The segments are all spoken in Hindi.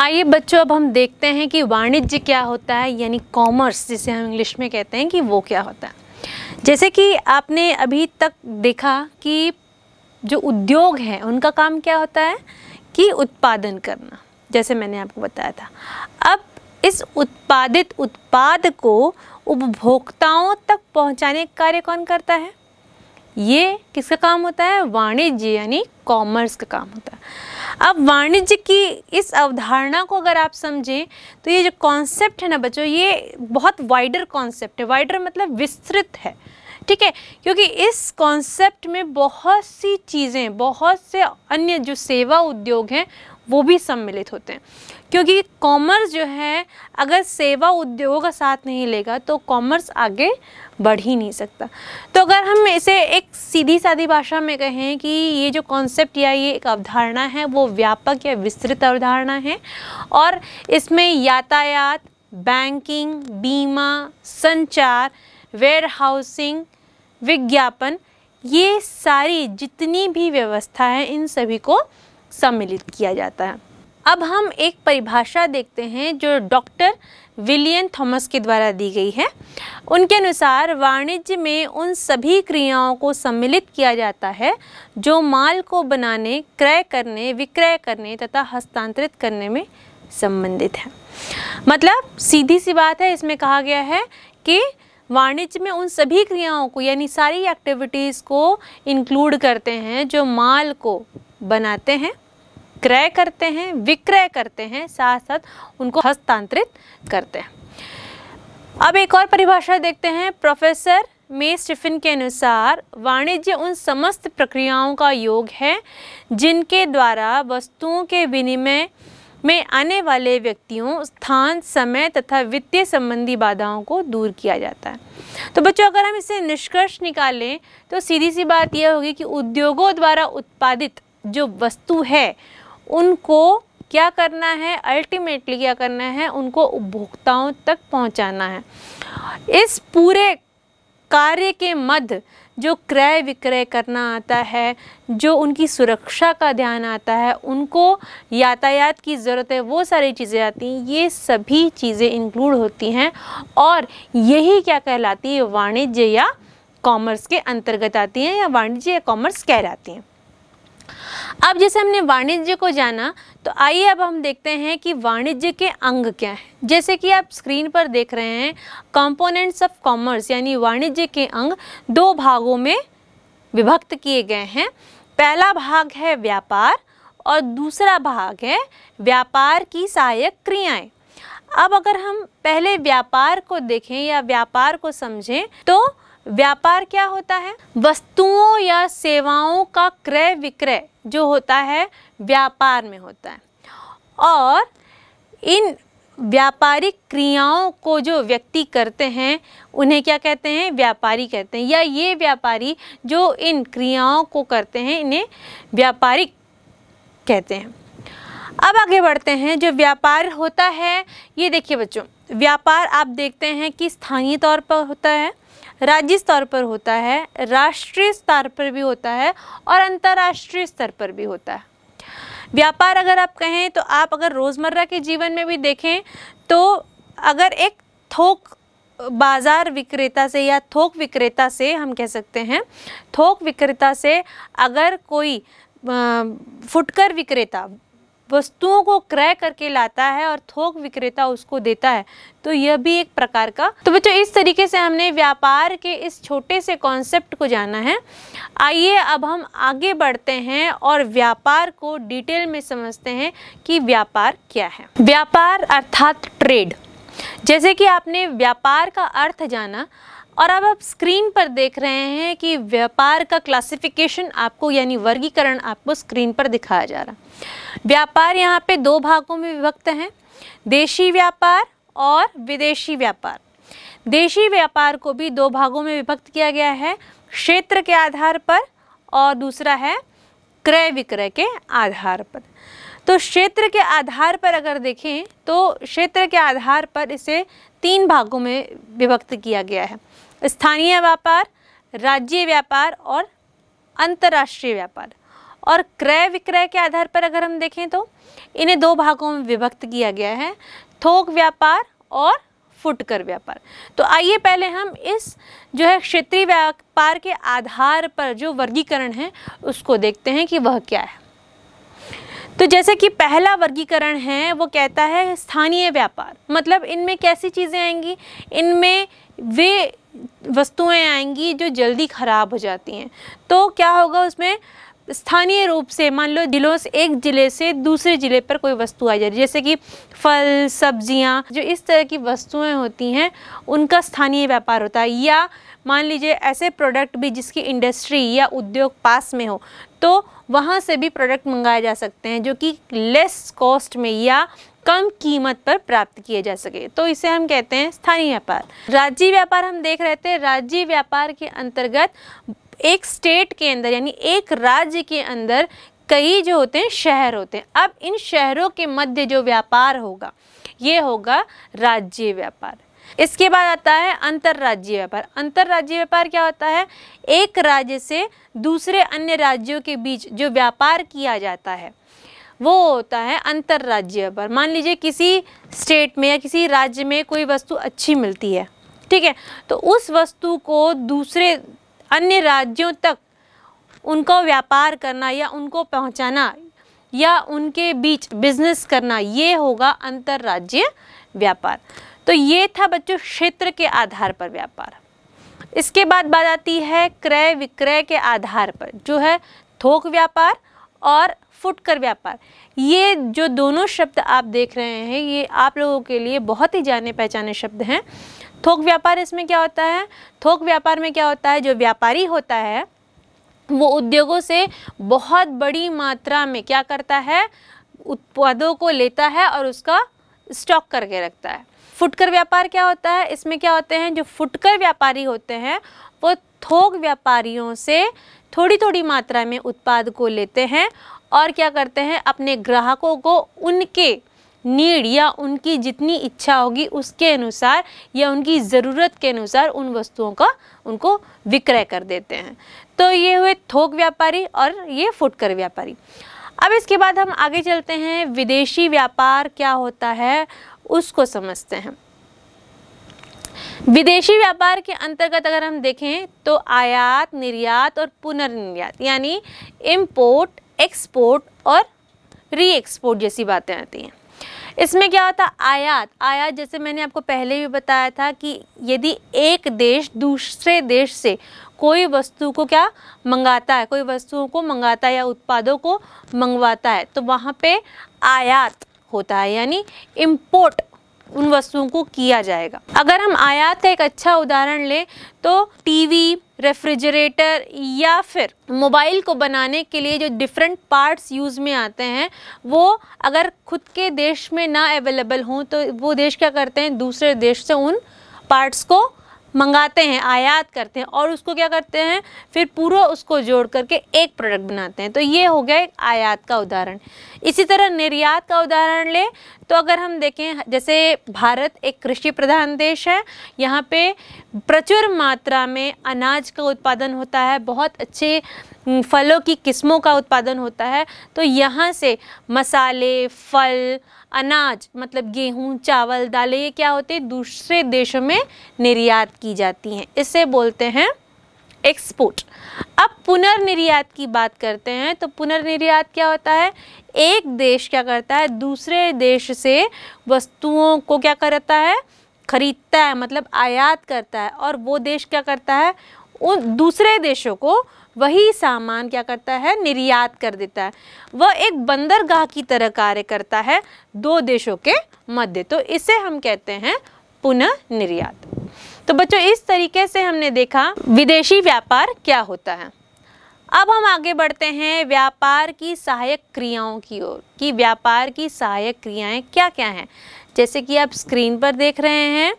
आइए बच्चों अब हम देखते हैं कि वाणिज्य क्या होता है यानी कॉमर्स जिसे हम इंग्लिश में कहते हैं कि वो क्या होता है जैसे कि आपने अभी तक देखा कि जो उद्योग हैं उनका काम क्या होता है कि उत्पादन करना जैसे मैंने आपको बताया था अब इस उत्पादित उत्पाद को उपभोक्ताओं तक पहुंचाने का कार्य कौन करता है ये किसका काम होता है वाणिज्य यानी कॉमर्स का काम होता है अब वाणिज्य की इस अवधारणा को अगर आप समझें तो ये जो कॉन्सेप्ट है ना बच्चों ये बहुत वाइडर कॉन्सेप्ट है वाइडर मतलब विस्तृत है ठीक है क्योंकि इस कॉन्सेप्ट में बहुत सी चीज़ें बहुत से अन्य जो सेवा उद्योग हैं वो भी सम्मिलित होते हैं क्योंकि कॉमर्स जो है अगर सेवा उद्योग का साथ नहीं लेगा तो कॉमर्स आगे बढ़ ही नहीं सकता तो अगर हम इसे एक सीधी साधी भाषा में कहें कि ये जो कॉन्सेप्ट या ये एक अवधारणा है वो व्यापक या विस्तृत अवधारणा है और इसमें यातायात बैंकिंग बीमा संचार वेयर हाउसिंग विज्ञापन ये सारी जितनी भी व्यवस्था है इन सभी को सम्मिलित किया जाता है अब हम एक परिभाषा देखते हैं जो डॉक्टर विलियन थॉमस के द्वारा दी गई है उनके अनुसार वाणिज्य में उन सभी क्रियाओं को सम्मिलित किया जाता है जो माल को बनाने क्रय करने विक्रय करने तथा हस्तांतरित करने में संबंधित है मतलब सीधी सी बात है इसमें कहा गया है कि वाणिज्य में उन सभी क्रियाओं को यानी सारी एक्टिविटीज़ को इंक्लूड करते हैं जो माल को बनाते हैं क्रय करते हैं विक्रय करते हैं साथ साथ उनको हस्तांतरित करते हैं अब एक और परिभाषा देखते हैं प्रोफेसर मे स्टिफिन के अनुसार वाणिज्य उन समस्त प्रक्रियाओं का योग है जिनके द्वारा वस्तुओं के विनिमय में आने वाले व्यक्तियों स्थान समय तथा वित्तीय संबंधी बाधाओं को दूर किया जाता है तो बच्चों अगर हम इसे निष्कर्ष निकालें तो सीधी सी बात यह होगी कि उद्योगों द्वारा उत्पादित जो वस्तु है उनको क्या करना है अल्टीमेटली क्या करना है उनको उपभोक्ताओं तक पहुंचाना है इस पूरे कार्य के मध्य जो क्रय विक्रय करना आता है जो उनकी सुरक्षा का ध्यान आता है उनको यातायात की ज़रूरत है वो सारी चीज़ें आती हैं ये सभी चीज़ें इंक्लूड होती हैं और यही क्या कहलाती है वाणिज्य या कॉमर्स के अंतर्गत आती हैं या वाणिज्य या कॉमर्स कहलाती हैं अब जैसे हमने वाणिज्य को जाना तो आइए अब हम देखते हैं कि वाणिज्य के अंग क्या हैं जैसे कि आप स्क्रीन पर देख रहे हैं कंपोनेंट्स ऑफ कॉमर्स यानी वाणिज्य के अंग दो भागों में विभक्त किए गए हैं पहला भाग है व्यापार और दूसरा भाग है व्यापार की सहायक क्रियाएं अब अगर हम पहले व्यापार को देखें या व्यापार को समझें तो व्यापार क्या होता है वस्तुओं या सेवाओं का क्रय विक्रय जो होता है व्यापार में होता है और इन व्यापारिक क्रियाओं को जो व्यक्ति करते हैं उन्हें क्या कहते हैं व्यापारी कहते हैं या ये व्यापारी जो इन क्रियाओं को करते हैं इन्हें व्यापारिक कहते हैं अब आगे बढ़ते हैं जो व्यापार होता है ये देखिए बच्चों व्यापार आप देखते हैं कि स्थानीय तौर पर होता है राज्य स्तर पर होता है राष्ट्रीय स्तर पर भी होता है और अंतर्राष्ट्रीय स्तर पर भी होता है व्यापार अगर आप कहें तो आप अगर रोज़मर्रा के जीवन में भी देखें तो अगर एक थोक बाज़ार विक्रेता से या थोक विक्रेता से हम कह सकते हैं थोक विक्रेता से अगर कोई फुटकर विक्रेता वस्तुओं को क्रय करके लाता है और थोक विक्रेता उसको देता है तो यह भी एक प्रकार का तो बच्चों इस तरीके से हमने व्यापार के इस छोटे से कॉन्सेप्ट को जाना है आइए अब हम आगे बढ़ते हैं और व्यापार को डिटेल में समझते हैं कि व्यापार क्या है व्यापार अर्थात ट्रेड जैसे कि आपने व्यापार का अर्थ जाना और अब आप स्क्रीन पर देख रहे हैं कि व्यापार का क्लासिफिकेशन आपको यानी वर्गीकरण आपको स्क्रीन पर दिखाया जा रहा व्यापार यहाँ पे दो भागों में विभक्त हैं देशी व्यापार और विदेशी व्यापार देशी व्यापार को भी दो भागों में विभक्त किया गया है क्षेत्र के आधार पर और दूसरा है क्रय विक्रय के आधार पर तो क्षेत्र के आधार पर अगर देखें तो क्षेत्र के आधार पर इसे तीन भागों में विभक्त किया गया है स्थानीय व्यापार राज्य व्यापार और अंतर्राष्ट्रीय व्यापार और क्रय विक्रय के आधार पर अगर हम देखें तो इन्हें दो भागों में विभक्त किया गया है थोक व्यापार और फुटकर व्यापार तो आइए पहले हम इस जो है क्षेत्रीय व्यापार के आधार पर जो वर्गीकरण है उसको देखते हैं कि वह क्या है तो जैसे कि पहला वर्गीकरण है वो कहता है स्थानीय व्यापार मतलब इनमें कैसी चीज़ें आएंगी इनमें वे वस्तुएं आएंगी जो जल्दी ख़राब हो जाती हैं तो क्या होगा उसमें स्थानीय रूप से मान लो जिलों से एक ज़िले से दूसरे ज़िले पर कोई वस्तु आ जा रही जैसे कि फल सब्जियां जो इस तरह की वस्तुएं होती हैं उनका स्थानीय व्यापार होता है या मान लीजिए ऐसे प्रोडक्ट भी जिसकी इंडस्ट्री या उद्योग पास में हो तो वहाँ से भी प्रोडक्ट मंगाए जा सकते हैं जो कि लेस कॉस्ट में या कम कीमत पर प्राप्त किए जा सके तो इसे हम कहते हैं स्थानीय व्यापार राज्य व्यापार हम देख रहे थे राज्य व्यापार के अंतर्गत एक स्टेट के अंदर यानी एक राज्य के अंदर कई जो होते हैं शहर होते हैं अब इन शहरों के मध्य जो व्यापार होगा ये होगा राज्य व्यापार इसके बाद आता है अंतर्राज्यीय व्यापार अंतर्राज्यीय व्यापार क्या होता है एक राज्य से दूसरे अन्य राज्यों के बीच जो व्यापार किया जाता है वो होता है अंतर्राज्यीय व्यापार मान लीजिए किसी स्टेट में या किसी राज्य में कोई वस्तु अच्छी मिलती है ठीक है तो उस वस्तु को दूसरे अन्य राज्यों तक उनको व्यापार करना या उनको पहुंचाना या उनके बीच बिजनेस करना ये होगा अंतर्राज्य व्यापार तो ये था बच्चों क्षेत्र के आधार पर व्यापार इसके बाद बात आती है क्रय विक्रय के आधार पर जो है थोक व्यापार और फुटकर व्यापार ये जो दोनों शब्द आप देख रहे हैं ये आप लोगों के लिए बहुत ही जाने पहचाने शब्द हैं थोक व्यापार इसमें क्या होता है थोक व्यापार में क्या होता है जो व्यापारी होता है वो उद्योगों से बहुत बड़ी मात्रा में क्या करता है उत्पादों को लेता है और उसका स्टॉक करके रखता है फुटकर व्यापार क्या होता है इसमें क्या होते हैं जो फुटकर व्यापारी होते हैं वो थोक व्यापारियों से थोड़ी थोड़ी मात्रा में उत्पाद को लेते हैं और क्या करते हैं अपने ग्राहकों को उनके नीड या उनकी जितनी इच्छा होगी उसके अनुसार या उनकी ज़रूरत के अनुसार उन वस्तुओं का उनको विक्रय कर देते हैं तो ये हुए थोक व्यापारी और ये फुटकर व्यापारी अब इसके बाद हम आगे चलते हैं विदेशी व्यापार क्या होता है उसको समझते हैं विदेशी व्यापार के अंतर्गत अगर हम देखें तो आयात निर्यात और पुनर्निर्यात यानी इम्पोर्ट एक्सपोर्ट और री एक्सपोर्ट जैसी बातें आती हैं इसमें क्या होता है आयात आयात जैसे मैंने आपको पहले भी बताया था कि यदि एक देश दूसरे देश से कोई वस्तु को क्या मंगाता है कोई वस्तुओं को मंगाता है या उत्पादों को मंगवाता है तो वहाँ पे आयात होता है यानी इम्पोर्ट उन वस्तुओं को किया जाएगा अगर हम आयात का एक अच्छा उदाहरण लें तो टीवी रेफ्रिजरेटर या फिर मोबाइल को बनाने के लिए जो डिफरेंट पार्ट्स यूज़ में आते हैं वो अगर खुद के देश में ना अवेलेबल हों तो वो देश क्या करते हैं दूसरे देश से उन पार्ट्स को मंगाते हैं आयात करते हैं और उसको क्या करते हैं फिर पूरा उसको जोड़ करके एक प्रोडक्ट बनाते हैं तो ये हो गया एक आयात का उदाहरण इसी तरह निर्यात का उदाहरण ले तो अगर हम देखें जैसे भारत एक कृषि प्रधान देश है यहाँ पे प्रचुर मात्रा में अनाज का उत्पादन होता है बहुत अच्छे फलों की किस्मों का उत्पादन होता है तो यहाँ से मसाले फल अनाज मतलब गेहूँ चावल दालें ये क्या होते हैं दूसरे देशों में निर्यात की जाती हैं इसे बोलते हैं एक्सपोर्ट अब पुनर्निर्यात की बात करते हैं तो पुनर्निर्यात क्या होता है एक देश क्या करता है दूसरे देश से वस्तुओं को क्या करता है खरीदता है मतलब आयात करता है और वो देश क्या करता है उन दूसरे देशों को वही सामान क्या करता है निर्यात कर देता है वह एक बंदरगाह की तरह कार्य करता है दो देशों के मध्य तो इसे हम कहते हैं पुनः निर्यात तो बच्चों इस तरीके से हमने देखा विदेशी व्यापार क्या होता है अब हम आगे बढ़ते हैं व्यापार की सहायक क्रियाओं की ओर कि व्यापार की सहायक क्रियाएं क्या क्या हैं जैसे कि आप स्क्रीन पर देख रहे हैं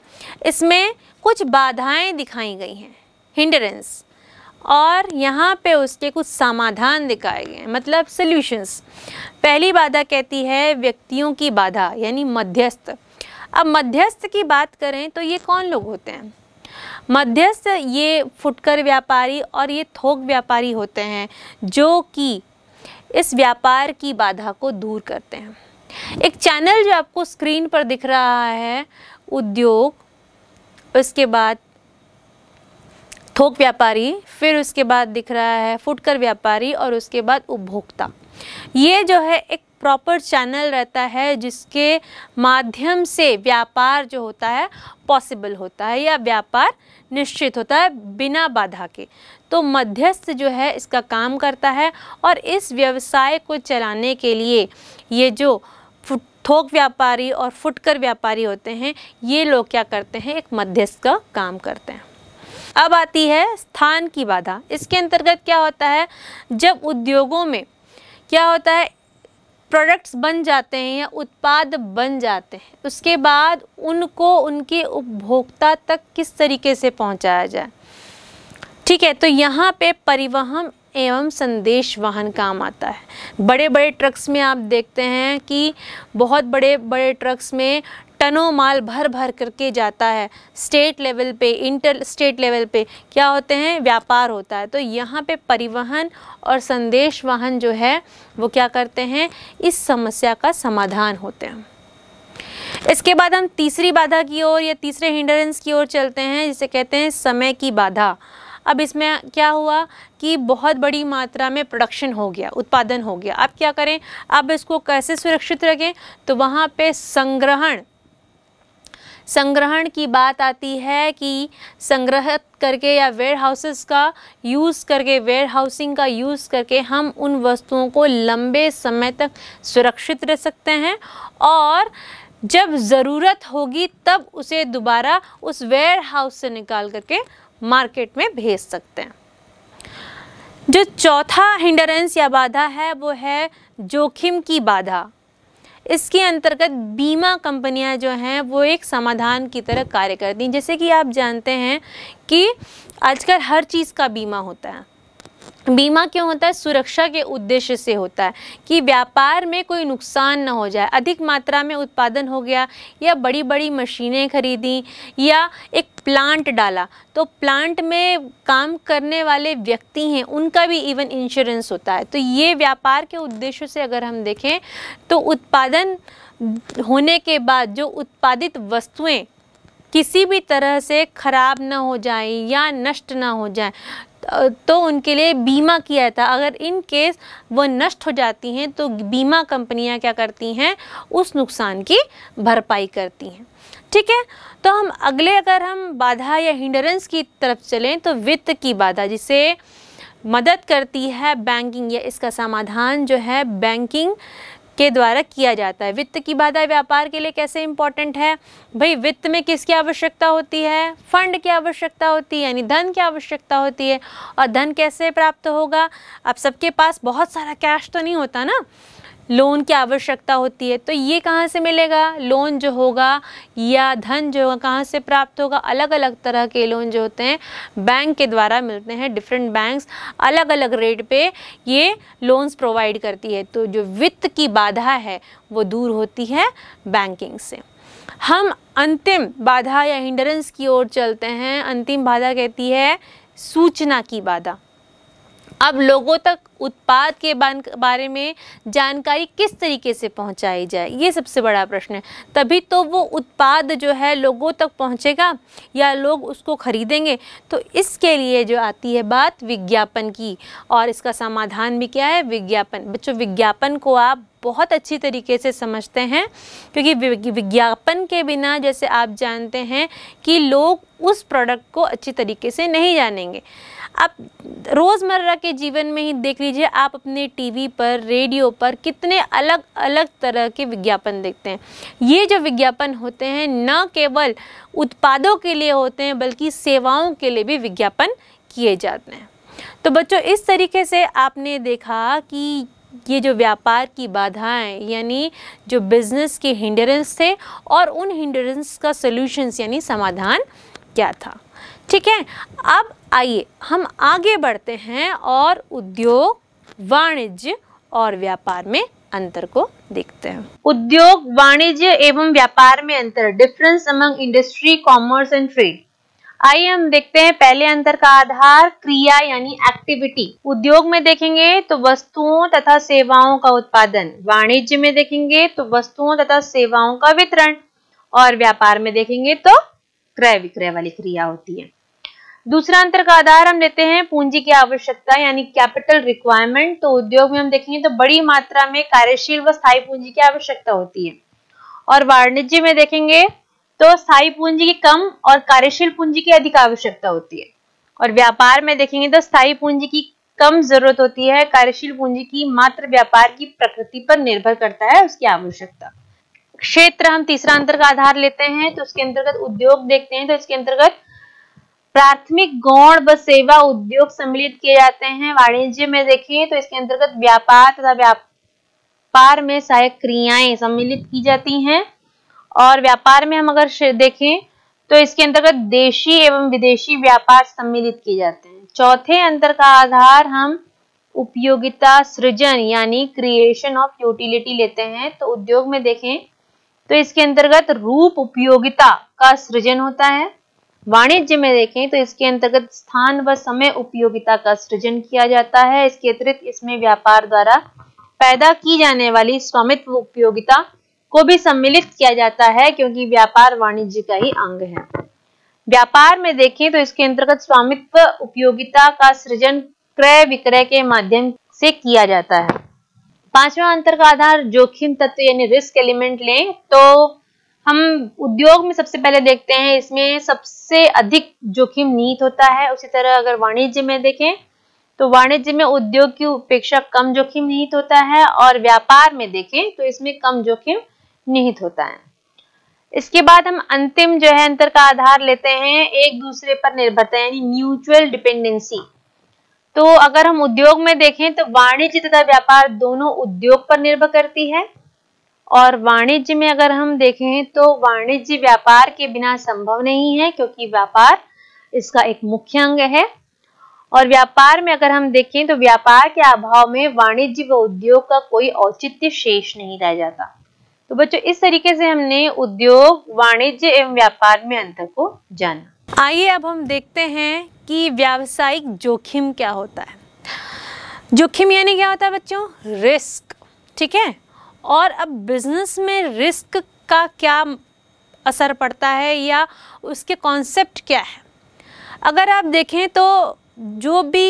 इसमें कुछ बाधाएं दिखाई गई हैं हिंडरेंस और यहाँ पे उसके कुछ समाधान दिखाए गए मतलब सल्यूशंस पहली बाधा कहती है व्यक्तियों की बाधा यानी मध्यस्थ अब मध्यस्थ की बात करें तो ये कौन लोग होते हैं मध्यस्थ ये फुटकर व्यापारी और ये थोक व्यापारी होते हैं जो कि इस व्यापार की बाधा को दूर करते हैं एक चैनल जो आपको स्क्रीन पर दिख रहा है उद्योग उसके बाद थोक व्यापारी फिर उसके बाद दिख रहा है फुटकर व्यापारी और उसके बाद उपभोक्ता ये जो है एक प्रॉपर चैनल रहता है जिसके माध्यम से व्यापार जो होता है पॉसिबल होता है या व्यापार निश्चित होता है बिना बाधा के तो मध्यस्थ जो है इसका काम करता है और इस व्यवसाय को चलाने के लिए ये जो थोक व्यापारी और फुटकर व्यापारी होते हैं ये लोग क्या करते हैं एक मध्यस्थ का काम करते हैं अब आती है स्थान की बाधा इसके अंतर्गत क्या होता है जब उद्योगों में क्या होता है प्रोडक्ट्स बन जाते हैं या उत्पाद बन जाते हैं उसके बाद उनको उनके उपभोक्ता तक किस तरीके से पहुंचाया जाए ठीक है तो यहाँ पे परिवहन एवं संदेश वाहन काम आता है बड़े बड़े ट्रक्स में आप देखते हैं कि बहुत बड़े बड़े ट्रक्स में टनों माल भर भर करके जाता है स्टेट लेवल पे इंटर स्टेट लेवल पे क्या होते हैं व्यापार होता है तो यहाँ पे परिवहन और संदेश वाहन जो है वो क्या करते हैं इस समस्या का समाधान होते हैं इसके बाद हम तीसरी बाधा की ओर या तीसरे हिंडरेंस की ओर चलते हैं जिसे कहते हैं समय की बाधा अब इसमें क्या हुआ कि बहुत बड़ी मात्रा में प्रोडक्शन हो गया उत्पादन हो गया अब क्या करें अब इसको कैसे सुरक्षित रखें तो वहाँ पे संग्रहण संग्रहण की बात आती है कि संग्रहित करके या वेयर हाउसेस का यूज़ करके वेयर हाउसिंग का यूज़ करके हम उन वस्तुओं को लंबे समय तक सुरक्षित रह सकते हैं और जब ज़रूरत होगी तब उसे दोबारा उस वेयर हाउस से निकाल करके मार्केट में भेज सकते हैं जो चौथा हिंडरेंस या बाधा है वो है जोखिम की बाधा इसके अंतर्गत बीमा कंपनियां जो हैं वो एक समाधान की तरह कार्य करती हैं जैसे कि आप जानते हैं कि आजकल हर चीज़ का बीमा होता है बीमा क्यों होता है सुरक्षा के उद्देश्य से होता है कि व्यापार में कोई नुकसान ना हो जाए अधिक मात्रा में उत्पादन हो गया या बड़ी बड़ी मशीनें खरीदी या एक प्लांट डाला तो प्लांट में काम करने वाले व्यक्ति हैं उनका भी इवन इंश्योरेंस होता है तो ये व्यापार के उद्देश्य से अगर हम देखें तो उत्पादन होने के बाद जो उत्पादित वस्तुएँ किसी भी तरह से ख़राब ना हो जाए या नष्ट ना हो जाए तो उनके लिए बीमा किया था अगर इन केस वो नष्ट हो जाती हैं तो बीमा कंपनियां क्या करती हैं उस नुकसान की भरपाई करती हैं ठीक है तो हम अगले अगर हम बाधा या हिंडरेंस की तरफ चलें तो वित्त की बाधा जिसे मदद करती है बैंकिंग या इसका समाधान जो है बैंकिंग के द्वारा किया जाता है वित्त की बाधा व्यापार के लिए कैसे इंपॉर्टेंट है भाई वित्त में किसकी आवश्यकता होती है फंड की आवश्यकता होती है यानी धन की आवश्यकता होती है और धन कैसे प्राप्त होगा अब सबके पास बहुत सारा कैश तो नहीं होता ना लोन की आवश्यकता होती है तो ये कहाँ से मिलेगा लोन जो होगा या धन जो होगा कहाँ से प्राप्त होगा अलग अलग तरह के लोन जो होते हैं बैंक के द्वारा मिलते हैं डिफरेंट बैंक्स अलग अलग रेट पे ये लोन्स प्रोवाइड करती है तो जो वित्त की बाधा है वो दूर होती है बैंकिंग से हम अंतिम बाधा या हिंडरेंस की ओर चलते हैं अंतिम बाधा कहती है सूचना की बाधा अब लोगों तक उत्पाद के बारे में जानकारी किस तरीके से पहुंचाई जाए ये सबसे बड़ा प्रश्न है तभी तो वो उत्पाद जो है लोगों तक पहुंचेगा या लोग उसको खरीदेंगे तो इसके लिए जो आती है बात विज्ञापन की और इसका समाधान भी क्या है विज्ञापन बच्चों विज्ञापन को आप बहुत अच्छी तरीके से समझते हैं क्योंकि विज्ञापन के बिना जैसे आप जानते हैं कि लोग उस प्रोडक्ट को अच्छी तरीके से नहीं जानेंगे आप रोज़मर्रा के जीवन में ही देख लीजिए आप अपने टीवी पर रेडियो पर कितने अलग अलग तरह के विज्ञापन देखते हैं ये जो विज्ञापन होते हैं न केवल उत्पादों के लिए होते हैं बल्कि सेवाओं के लिए भी विज्ञापन किए जाते हैं तो बच्चों इस तरीके से आपने देखा कि ये जो व्यापार की बाधाएं यानी जो बिज़नेस के हिंडरेंस थे और उन हिंडरेंस का सोल्यूशंस यानी समाधान क्या था ठीक है अब आइए हम आगे बढ़ते हैं और उद्योग वाणिज्य और व्यापार में अंतर को देखते हैं उद्योग वाणिज्य एवं व्यापार में अंतर difference among industry commerce and trade आइए हम देखते हैं पहले अंतर का आधार क्रिया यानी एक्टिविटी उद्योग में देखेंगे तो वस्तुओं तथा सेवाओं का उत्पादन वाणिज्य में देखेंगे तो वस्तुओं तथा सेवाओं का वितरण और व्यापार में देखेंगे तो क्रय विक्रय वाली क्रिया होती है दूसरा अंतर का आधार हम लेते हैं पूंजी की आवश्यकता यानी कैपिटल रिक्वायरमेंट तो उद्योग में हम देखेंगे तो बड़ी मात्रा में कार्यशील व स्थायी पूंजी की आवश्यकता होती है और वाणिज्य में देखेंगे तो स्थायी पूंजी की कम और कार्यशील पूंजी की अधिक आवश्यकता होती है और व्यापार में देखेंगे तो स्थायी पूंजी की कम जरूरत होती है कार्यशील पूंजी की मात्र व्यापार की प्रकृति पर निर्भर करता है उसकी आवश्यकता क्षेत्र हम तीसरा अंतर का आधार लेते हैं तो उसके अंतर्गत उद्योग देखते हैं तो इसके अंतर्गत प्राथमिक गौण व सेवा उद्योग सम्मिलित किए जाते हैं वाणिज्य में देखिए तो इसके अंतर्गत व्यापार तथा व्यापार में सहायक क्रियाएं सम्मिलित की जाती हैं और व्यापार में हम अगर देखें तो इसके अंतर्गत देशी एवं विदेशी व्यापार सम्मिलित किए जाते हैं चौथे अंतर का आधार हम उपयोगिता सृजन यानी क्रिएशन ऑफ यूटिलिटी लेते हैं तो उद्योग में देखें तो इसके अंतर्गत रूप उपयोगिता का सृजन होता है वाणिज्य में देखें तो इसके अंतर्गत स्थान व समय उपयोगिता का सृजन किया जाता है इसके अतिरिक्त इसमें व्यापार द्वारा पैदा की जाने वाली स्वामित्व उपयोगिता को भी सम्मिलित किया जाता है क्योंकि व्यापार वाणिज्य का ही अंग है व्यापार में देखें तो इसके अंतर्गत स्वामित्व उपयोगिता का सृजन क्रय विक्रय के माध्यम से किया जाता है पांचवा अंतर का आधार जोखिम तत्व यानी रिस्क एलिमेंट लें तो हम उद्योग में सबसे पहले देखते हैं इसमें सबसे अधिक जोखिम नीत होता है उसी तरह अगर वाणिज्य में देखें तो वाणिज्य में उद्योग की अपेक्षा कम जोखिम निहित होता है और व्यापार में देखें तो इसमें कम जोखिम निहित होता है इसके बाद हम अंतिम जो है अंतर का आधार लेते हैं एक दूसरे पर निर्भरता यानी म्यूचुअल डिपेंडेंसी तो अगर हम उद्योग में देखें तो वाणिज्य तथा व्यापार दोनों उद्योग पर निर्भर करती है और वाणिज्य में अगर हम देखें तो वाणिज्य व्यापार के बिना संभव नहीं है क्योंकि व्यापार इसका एक मुख्य अंग है और व्यापार में अगर हम देखें तो व्यापार के अभाव में वाणिज्य व उद्योग का कोई औचित्य शेष नहीं रह जाता तो बच्चों इस तरीके से हमने उद्योग वाणिज्य एवं व्यापार में अंतर को जाना आइए अब हम देखते हैं कि व्यावसायिक जोखिम क्या होता है जोखिम यानी क्या होता है बच्चों रिस्क ठीक है और अब बिज़नेस में रिस्क का क्या असर पड़ता है या उसके कॉन्सेप्ट क्या है अगर आप देखें तो जो भी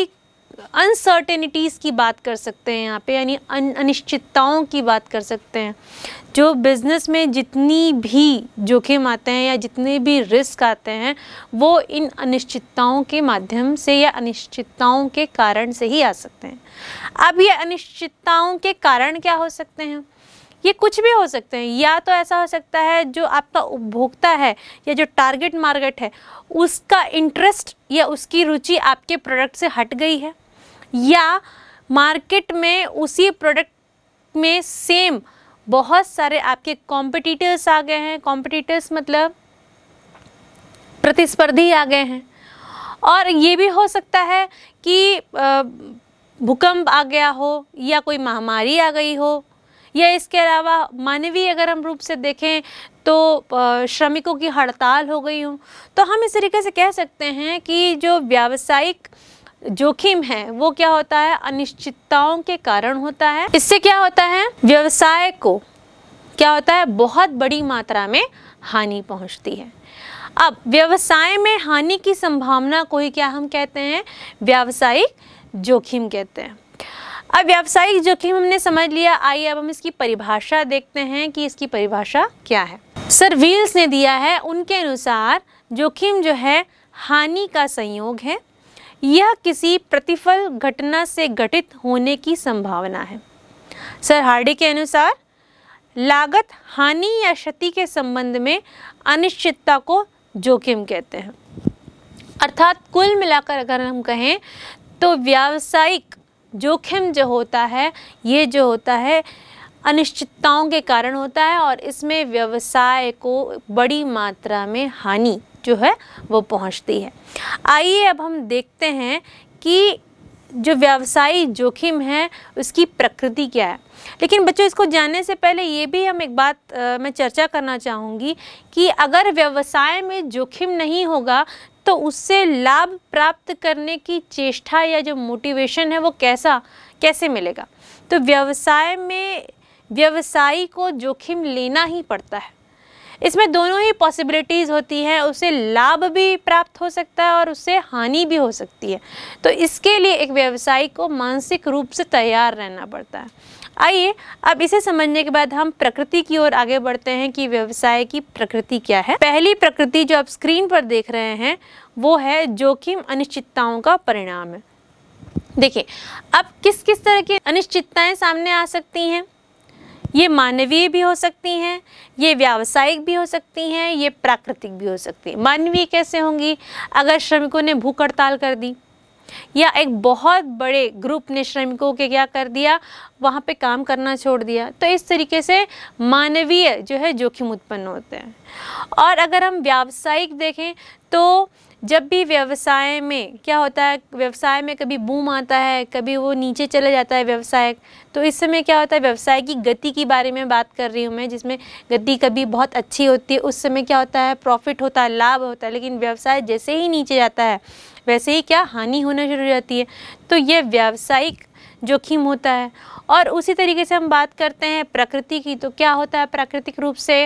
अनसर्टेनिटीज़ की बात कर सकते हैं यहाँ पे यानी अनिश्चितताओं की बात कर सकते हैं जो बिज़नेस में जितनी भी जोखिम आते हैं या जितने भी रिस्क आते हैं वो इन अनिश्चितताओं के माध्यम से या अनिश्चितताओं के कारण से ही आ सकते हैं अब ये अनिश्चितताओं के कारण क्या हो सकते हैं ये कुछ भी हो सकते हैं या तो ऐसा हो सकता है जो आपका उपभोक्ता है या जो टारगेट मार्केट है उसका इंटरेस्ट या उसकी रुचि आपके प्रोडक्ट से हट गई है या मार्केट में उसी प्रोडक्ट में सेम बहुत सारे आपके कॉम्पिटिटर्स आ गए हैं कॉम्पिटिटर्स मतलब प्रतिस्पर्धी आ गए हैं और ये भी हो सकता है कि भूकंप आ गया हो या कोई महामारी आ गई हो या इसके अलावा मानवीय अगर हम रूप से देखें तो श्रमिकों की हड़ताल हो गई हो तो हम इस तरीके से कह सकते हैं कि जो व्यावसायिक जोखिम है वो क्या होता है अनिश्चितताओं के कारण होता है इससे क्या होता है व्यवसाय को क्या होता है बहुत बड़ी मात्रा में हानि पहुंचती है अब व्यवसाय में हानि की संभावना को ही क्या हम कहते हैं व्यावसायिक जोखिम कहते हैं अब व्यावसायिक जोखिम हमने समझ लिया आइए अब हम इसकी परिभाषा देखते हैं कि इसकी परिभाषा क्या है सर व्हील्स ने दिया है उनके अनुसार जोखिम जो है हानि का संयोग है यह किसी प्रतिफल घटना से घटित होने की संभावना है सर हार्डे के अनुसार लागत हानि या क्षति के संबंध में अनिश्चितता को जोखिम कहते हैं अर्थात कुल मिलाकर अगर हम कहें तो व्यावसायिक जोखिम जो होता है ये जो होता है अनिश्चितताओं के कारण होता है और इसमें व्यवसाय को बड़ी मात्रा में हानि जो है वो पहुंचती है आइए अब हम देखते हैं कि जो व्यवसायी जोखिम है उसकी प्रकृति क्या है लेकिन बच्चों इसको जानने से पहले ये भी हम एक बात आ, मैं चर्चा करना चाहूँगी कि अगर व्यवसाय में जोखिम नहीं होगा तो उससे लाभ प्राप्त करने की चेष्टा या जो मोटिवेशन है वो कैसा कैसे मिलेगा तो व्यवसाय में व्यवसायी को जोखिम लेना ही पड़ता है इसमें दोनों ही पॉसिबिलिटीज़ होती हैं उसे लाभ भी प्राप्त हो सकता है और उससे हानि भी हो सकती है तो इसके लिए एक व्यवसायी को मानसिक रूप से तैयार रहना पड़ता है आइए अब इसे समझने के बाद हम प्रकृति की ओर आगे बढ़ते हैं कि व्यवसाय की प्रकृति क्या है पहली प्रकृति जो आप स्क्रीन पर देख रहे हैं वो है जोखिम अनिश्चितताओं का परिणाम है देखिए अब किस किस तरह की अनिश्चितताएं सामने आ सकती हैं ये मानवीय भी हो सकती हैं ये व्यावसायिक भी हो सकती हैं ये प्राकृतिक भी हो सकती है मानवीय कैसे होंगी अगर श्रमिकों ने भूख हड़ताल कर दी या एक बहुत बड़े ग्रुप ने श्रमिकों के क्या कर दिया वहाँ पे काम करना छोड़ दिया तो इस तरीके से मानवीय जो है जोखिम उत्पन्न होते हैं और अगर हम व्यावसायिक देखें तो जब भी व्यवसाय में क्या होता है व्यवसाय में कभी बूम आता है कभी वो नीचे चला जाता है व्यवसाय तो इस समय क्या होता है व्यवसाय की गति के बारे में बात कर रही हूँ मैं जिसमें गति कभी बहुत अच्छी होती है उस समय क्या होता है प्रॉफिट होता है लाभ होता है लेकिन व्यवसाय जैसे ही नीचे जाता है वैसे ही क्या हानि होना शुरू हो जाती है तो ये व्यावसायिक जोखिम होता है और उसी तरीके से हम बात करते हैं प्रकृति की तो क्या होता है प्राकृतिक रूप से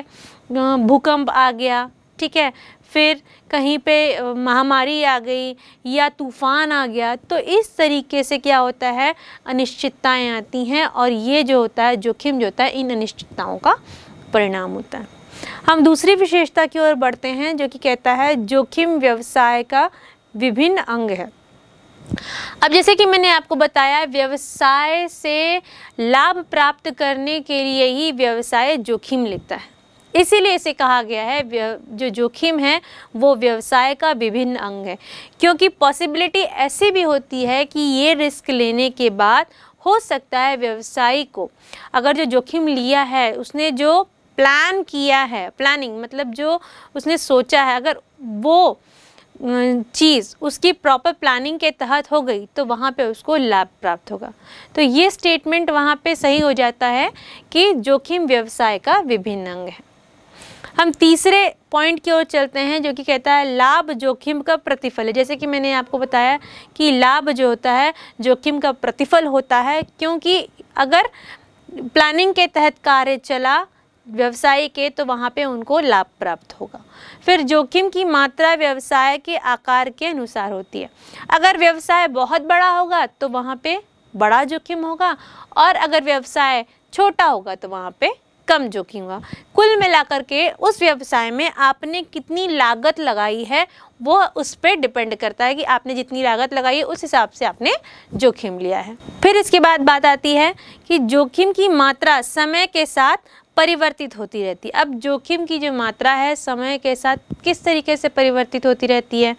भूकंप आ गया ठीक है फिर कहीं पे महामारी आ गई या तूफ़ान आ गया तो इस तरीके से क्या होता है अनिश्चितताएं आती हैं और ये जो होता है जोखिम जो होता है इन अनिश्चितताओं का परिणाम होता है हम दूसरी विशेषता की ओर बढ़ते हैं जो कि कहता है जोखिम व्यवसाय का विभिन्न अंग है अब जैसे कि मैंने आपको बताया व्यवसाय से लाभ प्राप्त करने के लिए ही व्यवसाय जोखिम लेता है इसीलिए इसे कहा गया है जो जोखिम है वो व्यवसाय का विभिन्न अंग है क्योंकि पॉसिबिलिटी ऐसी भी होती है कि ये रिस्क लेने के बाद हो सकता है व्यवसायी को अगर जो जोखिम लिया है उसने जो प्लान किया है प्लानिंग मतलब जो उसने सोचा है अगर वो चीज़ उसकी प्रॉपर प्लानिंग के तहत हो गई तो वहाँ पे उसको लाभ प्राप्त होगा तो ये स्टेटमेंट वहाँ पे सही हो जाता है कि जोखिम व्यवसाय का विभिन्न अंग है हम तीसरे पॉइंट की ओर चलते हैं जो कि कहता है लाभ जोखिम का प्रतिफल है जैसे कि मैंने आपको बताया कि लाभ जो होता है जोखिम का प्रतिफल होता है क्योंकि अगर प्लानिंग के तहत कार्य चला व्यवसाय के तो वहाँ पे उनको लाभ प्राप्त होगा फिर जोखिम की मात्रा व्यवसाय के आकार के अनुसार होती है अगर व्यवसाय बहुत बड़ा होगा तो वहाँ पे बड़ा जोखिम होगा और अगर व्यवसाय छोटा होगा तो वहाँ पे कम जोखिम होगा कुल मिलाकर के उस व्यवसाय में आपने कितनी लागत लगाई है वो उस पर डिपेंड करता है कि आपने जितनी लागत लगाई है उस हिसाब से आपने जोखिम लिया है फिर इसके बाद बात आती है कि जोखिम की मात्रा समय के साथ परिवर्तित होती रहती है अब जोखिम की जो मात्रा है समय के साथ किस तरीके से परिवर्तित होती रहती है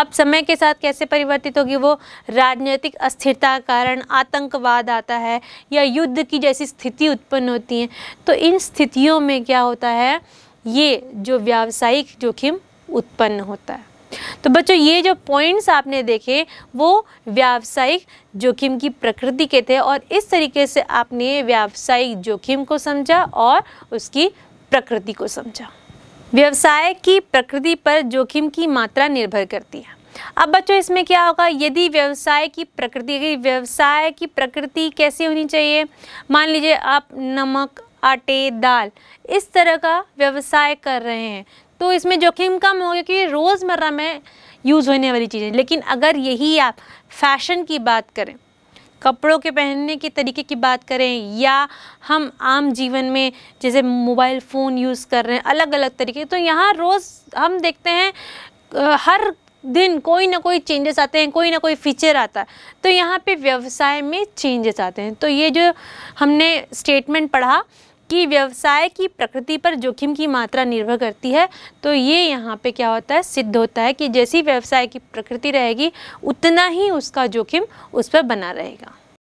अब समय के साथ कैसे परिवर्तित होगी वो राजनीतिक अस्थिरता कारण आतंकवाद आता है या युद्ध की जैसी स्थिति उत्पन्न होती है तो इन स्थितियों में क्या होता है ये जो व्यावसायिक जोखिम उत्पन्न होता है तो बच्चों ये जो पॉइंट्स आपने देखे वो व्यावसायिक जोखिम की प्रकृति के थे और इस तरीके से आपने व्यावसायिक जोखिम को समझा और उसकी प्रकृति को समझा व्यवसाय की प्रकृति पर जोखिम की मात्रा निर्भर करती है अब बच्चों इसमें क्या होगा यदि व्यवसाय की प्रकृति व्यवसाय की प्रकृति कैसी होनी चाहिए मान लीजिए आप नमक आटे दाल इस तरह का व्यवसाय कर रहे हैं तो इसमें जोखिम कम हो क्योंकि रोज़मर्रा में यूज़ होने वाली चीज़ें लेकिन अगर यही आप फैशन की बात करें कपड़ों के पहनने के तरीके की बात करें या हम आम जीवन में जैसे मोबाइल फ़ोन यूज़ कर रहे हैं अलग अलग तरीके तो यहाँ रोज़ हम देखते हैं हर दिन कोई ना कोई चेंजेस आते हैं कोई ना कोई फीचर आता है तो यहाँ पे व्यवसाय में चेंजेस आते हैं तो ये जो हमने स्टेटमेंट पढ़ा कि व्यवसाय की प्रकृति पर जोखिम की मात्रा निर्भर करती है तो ये यहाँ पे क्या होता है सिद्ध होता है कि जैसी व्यवसाय की प्रकृति रहेगी उतना ही उसका जोखिम उस पर बना रहेगा